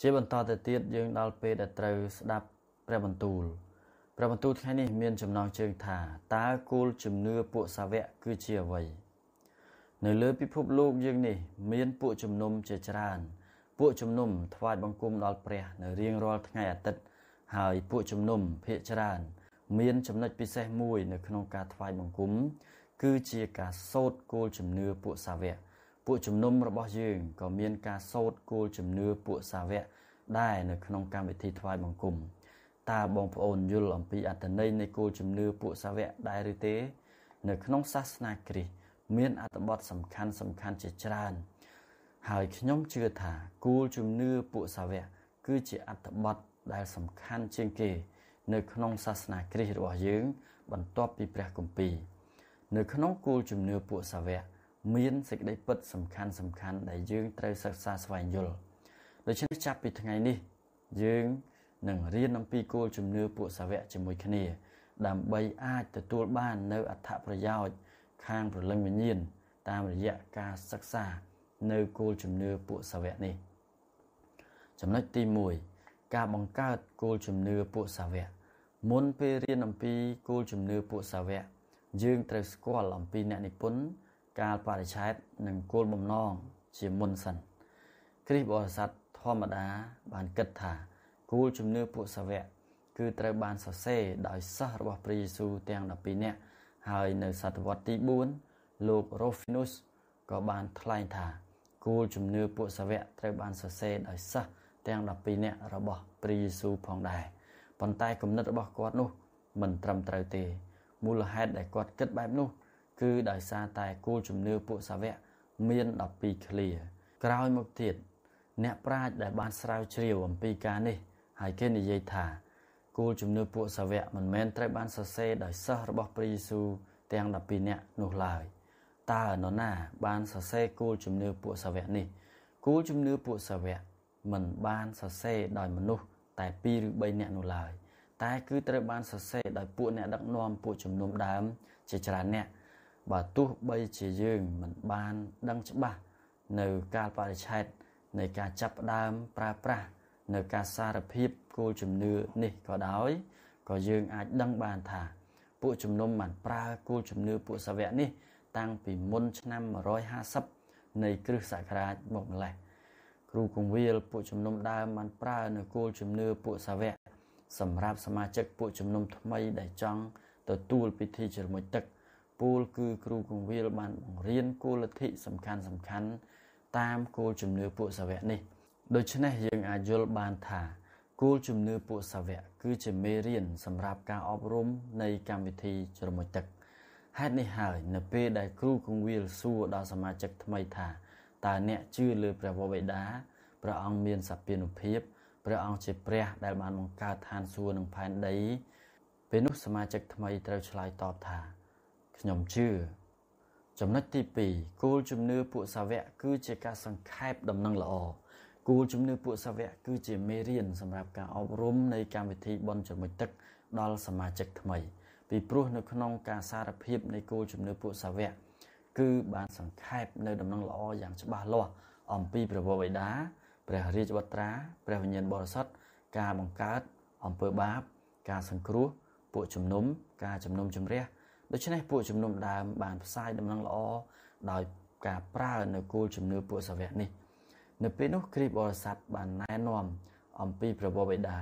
ជាបន្តទៅទៀតយើងដល់ពេលដែលត្រូវស្ដាប់ព្រះបន្ទូលព្រះបន្ទូលថ្ងៃនេះ មានចំណងជើងថាតើគោលជំនឿពួកសាវក គឺជាអ្វីនៅលើពិភពលោកយើងនេះ មានពួកជំនុំជាច្រើន ពួកជំនុំថ្វាយបង្គំដល់ព្រះ នៅរៀងរាល់ថ្ងៃអាទិត្យហើយពួកជំនុំភាកច្រើន មាន ចំណុចពិសេសមួយនៅក្នុងការថ្វាយបង្គំគឺជាការសូត្រគោលជំនឿពួកសាវកពួកជំនុំរបស់យើងក៏មានការសោតគោលជំនឿពួកសាវកដែរនៅក្នុងកម្មវិធីថ្វាយបង្គំតើបងប្អូនយល់អំពីអត្ថន័យនៃគោលជំនឿពួកសាវកដែរឬទេនៅក្នុងសាសនាគ្រីស្ទមានអត្ថបទសំខាន់សំខាន់ជាច្រើន ហើយខ្ញុំជឿថាគោលជំនឿពួកសាវកគឺជាអត្ថបទដែលសំខាន់ជាងគេ នៅក្នុងសាសនាគ្រីស្ទរបស់ យើង បន្ទាប់ពីព្រះគម្ពីរនៅក្នុងគោលជំនឿពួកសាវកមានសេចក្តីពិតសំខាន់សំខាន់ដែលយើងត្រូវសិក្សាស្វែងយល់ដូច្នេះចាប់ពីថ្ងៃនេះ យើងនឹងរៀនអំពីគោលជំនឿពួកសាវកជាមួយគ្នាដើម្បីអាចទទួលបាននៅអត្ថប្រយោជន៍ខាងព្រលឹងវិញ្ញាណតាមរយៈការសិក្សានៅគោលជំនឿពួកសាវកនេះចំណុចទី1ការបង្កើតគោលជំនឿពួកសាវកមុនពេលរៀនអំពីគោលជំនឿពួកសាវកយើងត្រូវស្គាល់អំពីអ្នកនិពន្ធកាលបរិឆេទនិងគោលបំណង ជាមុនសិនគ្រីស្ទបរិស័ទធម្មតា បានគិតថាគោលជំនឿពួកសាវក គឺត្រូវបានសរសេរដោយសិស្សរបស់ព្រះយេស៊ូវទាំង12នាក់ហើយនៅសតវត្សទី4លោក Rufinus ក៏បានថ្លែងថាគោលជំនឿពួកសាវកត្រូវបានសរសេរដោយសិស្សទាំង12នាក់របស់ព្រះយេស៊ូវផងដែរប៉ុន្តែគំនិតរបស់គាត់នោះមិនត្រឹមត្រូវទេមូលហេតុដែលគាត់គិតបែបនោះគឺដោយសារតែគោលជំនឿពួកសាវកមាន12ឃ្លា ក្រោយមកទៀតអ្នកប្រាជ្ញដែលបានស្រាវជ្រាវអំពីការនេះហើយគេនិយាយថាគោលជំនឿពួកសាវកមិនមែនត្រូវបានសរសេរដោយសិស្សរបស់ព្រះយេស៊ូវទាំង12នាក់នោះឡើយតើនរណាបានសរសេរគោលជំនឿពួកសាវកនេះគោលជំនឿពួកសាវកមិនបានសរសេរដោយមនុស្សតែ2ឬ3នាក់នោះឡើយតែគឺត្រូវបានសរសេរដោយពួកអ្នកដឹកនាំពួកជំនុំដើមជាច្រើនអ្នកបើទោះបីជាយើងមិនបានដឹងច្បាស់នៅកាលបរិច្ឆេទនៃការចាប់ផ្ដើមប្រើប្រាស់នៅការសារភាពគោលជំនឿនេះក៏ដោយក៏យើងអាចដឹងបានថា ពួកជំនុំបានប្រើគោលជំនឿពួកសាវកនេះតាំងពីមុនឆ្នាំ150នៃគ្រិស្តសករាជមកម្លេះគ្រូគង្វាលពួកជំនុំដើមបានប្រើនៅគោលជំនឿពួកសាវកសម្រាប់សមាជិកពួកជំនុំថ្មីដែលចង់ទទួលពិធីជ្រមុជទឹកពូលគឺគ្រូគង្វាលបានបង្រៀនគោលលទ្ធិសំខាន់សំខាន់តាមគោលជំនឿពួកសាវកនេះដូច្នេះយើងអាចយល់បានថាគោលជំនឿពួកសាវកគឺជាមេរៀនសម្រាប់ការអប់រំនៃកម្មវិធីជ្រមុជទឹកហេតុនេះហើយ នៅពេលដែលគ្រូគង្វាលសួរដល់សមាជិកថ្មីថាតើអ្នកជឿលើព្រះវរបិតាព្រះអង្គមានសព្វានុភាពព្រះអង្គជាព្រះដែលបានបង្កើតឋានសួគ៌នឹងផែនដីពេលនោះសមាជិកថ្មីត្រូវឆ្លើយតបថាខ្ញុំជឿចំណុចទី2គោលជំនឿពួកសាវកគឺជាការសង្ខេបដំណឹងល្អគោលជំនឿពួកសាវកគឺជាមេរៀនសម្រាប់ការអប់រំនៃកម្មវិធីបន់ចំណុចទឹក ដល់សមាជិកថ្មី ពីព្រោះនៅក្នុងការសារភាពនៃគោលជំនឿពួកសាវកគឺបានសង្ខេបនៅដំណឹងល្អយ៉ាងច្បាស់លាស់អំពីព្រះវរបិតាព្រះរាជវត្រាព្រះវិញ្ញាណបរិសុទ្ធការបង្កើតអំពើបាប ការសង្គ្រោះពួកជំនុំការជំនុំជម្រះដូច្នេះពួកជំនុំដើមបានផ្សាយដំណឹងល្អដោយការប្រើនៅគោលជំនឿពួកសាវកនេះ នៅពេលនោះគ្រីស្ទបរិស័ទបានណែនាំអំពីព្រះវរបិតា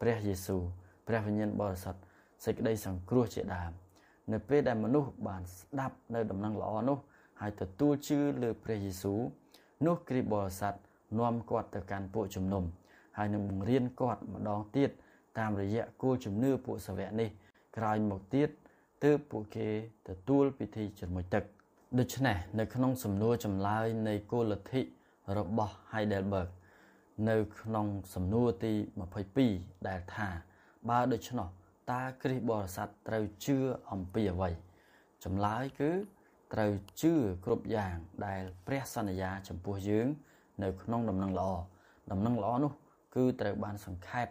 ព្រះយេស៊ូវព្រះវិញ្ញាណបរិសុទ្ធសេចក្តីសង្គ្រោះជាដើមនៅពេលដែលមនុស្សបានស្ដាប់នៅដំណឹងល្អនោះហើយទទួលជឿលើព្រះយេស៊ូវនោះគ្រីស្ទបរិស័ទនាំគាត់ទៅកាន់ពួកជំនុំហើយនឹងបង្រៀនគាត់ម្ដងទៀតតាមរយៈគោលជំនឿពួកសាវកនេះក្រោយមកទៀតទើបពួកគេទទួលពិធីជាមួយទឹកដូច្នេះនៅ ក្នុងសំណួរចម្លើយនៃគោលលទ្ធិរបស់ Heidelberg នៅក្នុងសំណួរទី22ដែលថាបើដូច្នោះតើគ្រិស្តបរិស័ទត្រូវជឿអំពីអ្វីចម្លើយគឺ ត្រូវជឿគ្រប់យ៉ាងដែល ព្រះសន្យាចំពោះយើងនៅក្នុងដំណឹងល្អដំណឹងល្អនោះ គឺត្រូវបានសង្ខេប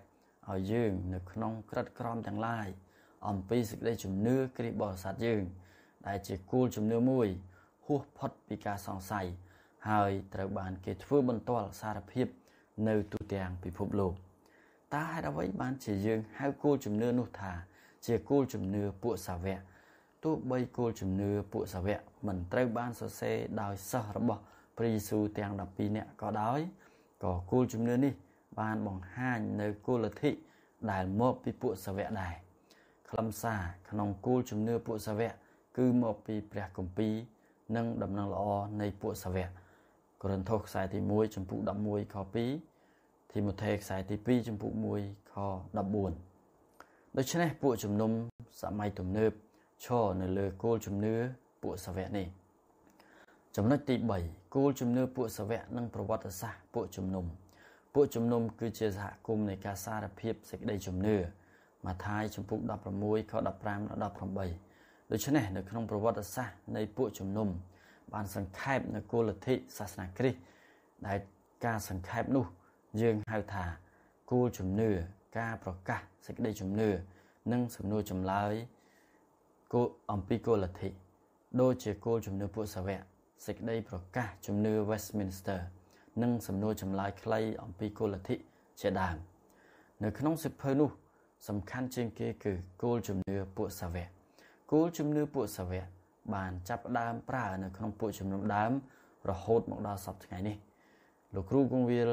ឲ្យយើង នៅក្នុងក្រិតក្រមទាំងឡាយ។អំពីសេចក្តីជំនឿគ្រីស្ទបរិស័ទយើង ដែលជាគោលជំនឿមួយហួសផុតពីការសង្ស័យហើយត្រូវបានគេធ្វើបន្ទាល់សារភាពនៅទូទាំងពិភពលោកតើហេតុអ្វីបានជាយើងហៅគោលជំនឿនោះថា ជាគោលជំនឿពួកសាវកទោះបីគោលជំនឿពួកសាវកមិនត្រូវ បានសរសេរដោយសិស្សរបស់ ព្រះយេស៊ូវទាំង12នាក់ក៏ដោយក៏គោលជំនឿនេះ បានបង្ហាញនៅគោលលទ្ធិដែលមកពីពួកសាវកដែរ។ខ្លឹមសារក្នុងគោលជំនឿពួកសាវកគឺមកពីព្រះគម្ពីរនិង ដំណឹងល្អនៃពួកសាវកកូរិនថូសខ្សែទី1ចំពុ11ខ2ធីម៉ូថេខ្សែទី2ចំពុ1ខ14ដូច្នេះពួកជំនុំសម័យទំនើបឈរនៅលើគោលជំនឿពួកសាវកនេះចំណុចទី3គោលជំនឿពួកសាវកនិងប្រវត្តិសាស្ត្រពួកជំនុំពួកជំនុំ គឺជាសហគមន៍នៃការសារភាពសេចក្តីជំនឿម៉ាថាយជំពូក16ខ15ដល់18ដូច្នេះនៅក្នុងប្រវត្តិសាស្ត្រនៃពួកជំនុំបានសង្ខេបនៅគោលលទ្ធិសាសនាគ្រីស្ទដែលការសង្ខេបនោះយើងហៅថាគោលជំនឿការប្រកាសសេចក្តីជំនឿនិងសំណួរចម្លើយគោលអំពីគោលលទ្ធិដូចជាគោលជំនឿពួកសាវកសេចក្តីប្រកាស ជំនឿ Westminster និង សំណួរចម្លើយខ្លី អំពីគោលលទ្ធិជាដើមនៅក្នុងសិភើនោះសំខាន់ជាងគេ គឺគោលជំនឿពួកសាវកគោលជំនឿពួកសាវកបាន ចាប់ដើមប្រើ នៅក្នុងពួកជំនុំដើមរហូតមកដល់សពថ្ងៃនេះលោកគ្រូគង្វាល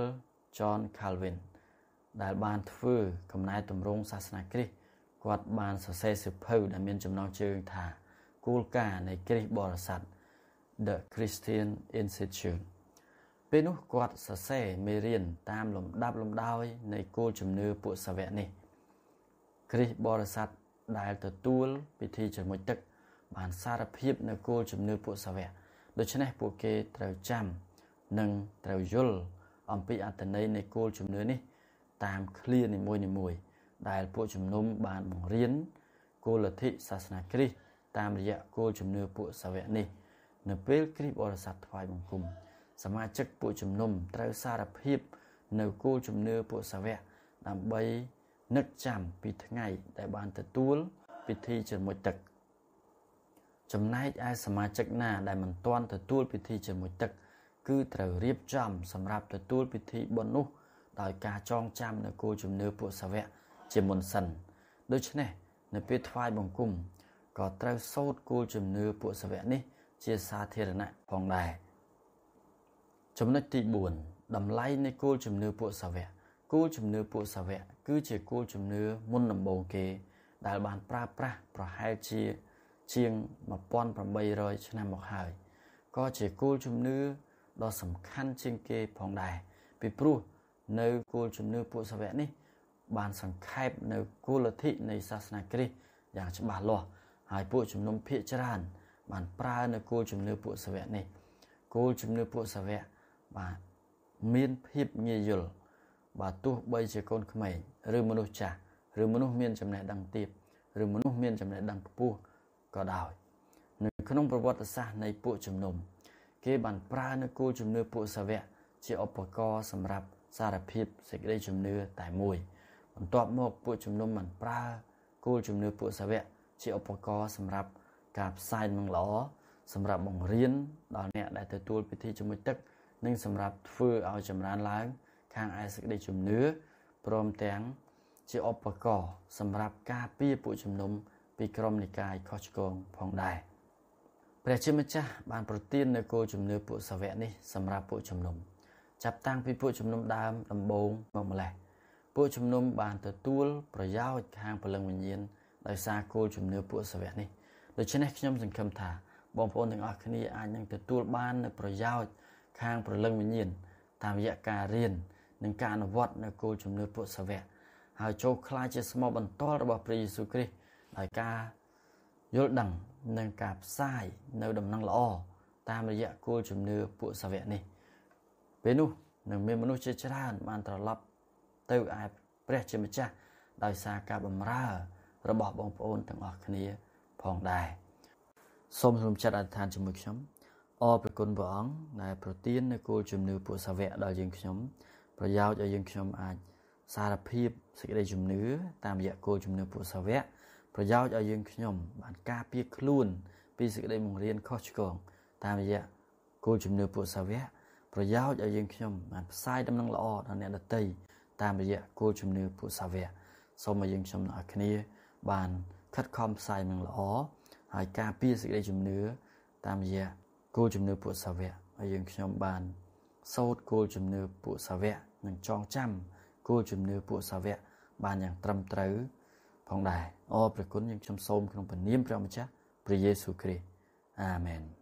John Calvin ដែលបានធ្វើកំណែតម្រង់សាសនាគ្រីស្ទគាត់បានសរសេរសៀវភៅដែលមានចំណងជើងថាគោលការណ៍នៃគ្រីស្ទបរិស័ទ The Christian Institute ពេលនោះគាត់សរសេរមេរៀនតាមលំដាប់លំដោយ នៃគោលជំនឿពួកសាវកនេះ។គ្រិស្តបរិស័ទដែលទទួលពិធីជាមួយទឹកបានសារភាពនៅគោលជំនឿពួកសាវកដូច្នេះពួកគេត្រូវចាំនិងត្រូវយល់អំពីអត្ថន័យនៃគោលជំនឿនេះតាមឃ្លានីមួយនីមួយដែលពួកជំនុំបានបង្រៀនគោលលទ្ធិសាសនាគ្រិស្តតាមរយៈគោលជំនឿពួកសាវកនេះ នៅពេលគ្រិស្តបរិស័ទថ្វាយបង្គំសមាជិកពួកជំនុំត្រូវសារភាពនៅគោលជំនឿពួកសាវកដើម្បីនឹកចាំពីថ្ងៃ ដែល បានទទួលពិធីជាមួយទឹក ចំណែកឯសមាជិកណា ដែលមិនទាន់ទទួល ពិធីជាមួយទឹក គឺត្រូវរៀបចំសម្រាប់ទទួលពិធីបុណ្យនោះ ដោយការចងចាំ នៅគោលជំនឿពួកសាវកជាមុនសិនដូច្នេះនៅពេលថ្វាយបង្គំក៏ត្រូវសូត្រគោលជំនឿពួកសាវកនេះ ជាសាធារណៈផងដែរចំណុចទី4តម្លៃនៃគោលជំនឿពួកសាវកគោលជំនឿពួកសាវកគឺជាគោលជំនឿមុនដំបូងគេដែលបានប្រើប្រាស់ប្រហែលជាជាង1800ឆ្នាំមកហើយក៏ជាគោលជំនឿដ៏សំខាន់ជាងគេផងដែរពីព្រោះនៅគោលជំនឿពួកសាវកនេះបានសង្ខេបនៅគោលលទ្ធិនៃសាសនាគ្រីស្ទយ៉ាងច្បាស់លាស់ហើយពួកជំនុំភាគច្រើនបានប្រើនៅគោលជំនឿពួកសាវកនេះគោលជំនឿពួកសាវកបាទមានភាពងាយយល់បើទោះបីជាកូនក្មេងឬមនុស្សចាស់ឬមនុស្សមានចំណេះដឹងទាបឬមនុស្សមានចំណេះដឹងខ្ពស់ក៏ដោយនៅ ក្នុងប្រវត្តិសាស្ត្រនៃពួកជំនុំ គេបានប្រើនៅគោលជំនឿពួកសាវកជាឧបករណ៍សម្រាប់សារភាពសេចក្តីជំនឿតែមួយ បន្ទាប់មកពួកជំនុំបានប្រើគោលជំនឿពួកសាវកជាឧបករណ៍សម្រាប់ការផ្សាយនឹងល្អសម្រាប់បង្រៀនដល់អ្នកដែលទទួលពិធីជាមួយទឹក និងសម្រាប់ធ្វើឲ្យចម្រើនឡើងខាងឯសេចក្តីជំនឿព្រមទាំងជាឧបករណ៍សម្រាប់ការពារពួកជំនុំពីក្រុមនិកាយខុសឆ្គងផងដែរព្រះជាម្ចាស់បានប្រទាននូវគោលជំនឿពួកសាវកនេះសម្រាប់ពួកជំនុំចាប់តាំងពីពួកជំនុំដើមដំបូងមកម្ល៉េះពួកជំនុំបានទទួលប្រយោជន៍ខាងព្រលឹងវិញ្ញាណដោយសារគោលជំនឿពួកសាវកនេះដូច្នេះខ្ញុំសង្ឃឹមថា បងប្អូនទាំងអស់គ្នាអាចនឹងទទួល បាននូវប្រយោជន៍ខាងព្រលឹងវិញ្ញាណតាមរយៈការរៀននិងការអនុវត្តនៅគោលជំនឿពុទ្ធសាវកហើយចូលក្លាយជាស្មោបន្ទាល់របស់ព្រះយេស៊ូវគ្រីស្ទដោយការយល់ដឹងនិងការផ្សាយនៅ ដំណឹងល្អតាមរយៈគោលជំនឿពុទ្ធសាវកនេះ ពេលនោះនឹងមានមនុស្សជាច្រើន បានត្រឡប់ទៅឯព្រះជាម្ចាស់ដោយសារការបម្រើរបស់បងប្អូនទាំងអស់គ្នាផងដែរសូមរំចិត្តអធិដ្ឋានជាមួយខ្ញុំអរព្រគុណព្រះអង្គដែលប្រទាននូវគោលជំនឿពុទ្ធសាវកដល់យើងខ្ញុំប្រយោជន៍ឲ្យយើងខ្ញុំអាចសារភាពសេចក្តីជំនឿតាមរយៈគោលជំនឿពុទ្ធសាវកប្រយោជន៍ឲ្យយើងខ្ញុំ បានការពារខ្លួនពីសេចក្តីបង្រៀនខុសឆ្គងតាមរយៈគោលជំនឿពុទ្ធសាវកប្រយោជន៍ឲ្យយើងខ្ញុំបានផ្សាយដំណឹងល្អដល់អ្នកដទៃតាមរយៈគោលជំនឿពុទ្ធសាវកសូមឲ្យយើងខ្ញុំអ្នកគ្នាបានខិតខំផ្សាយដំណឹងល្អហើយការពារសេចក្តីជំនឿតាមរយៈគោលជំនឿពុទ្ធសាវកឲ្យយើងខ្ញុំ បានសូត្រគោលជំនឿពុទ្ធសាវកនិងចងចាំគោលជំនឿពួកសាវកបានយ៉ាងត្រឹមត្រូវ ផងដែរអរព្រះគុណយើងខ្ញុំសូមក្នុងព្រះនាមព្រះម្ចាស់ព្រះយេស៊ូវគ្រីស្ទអាមែន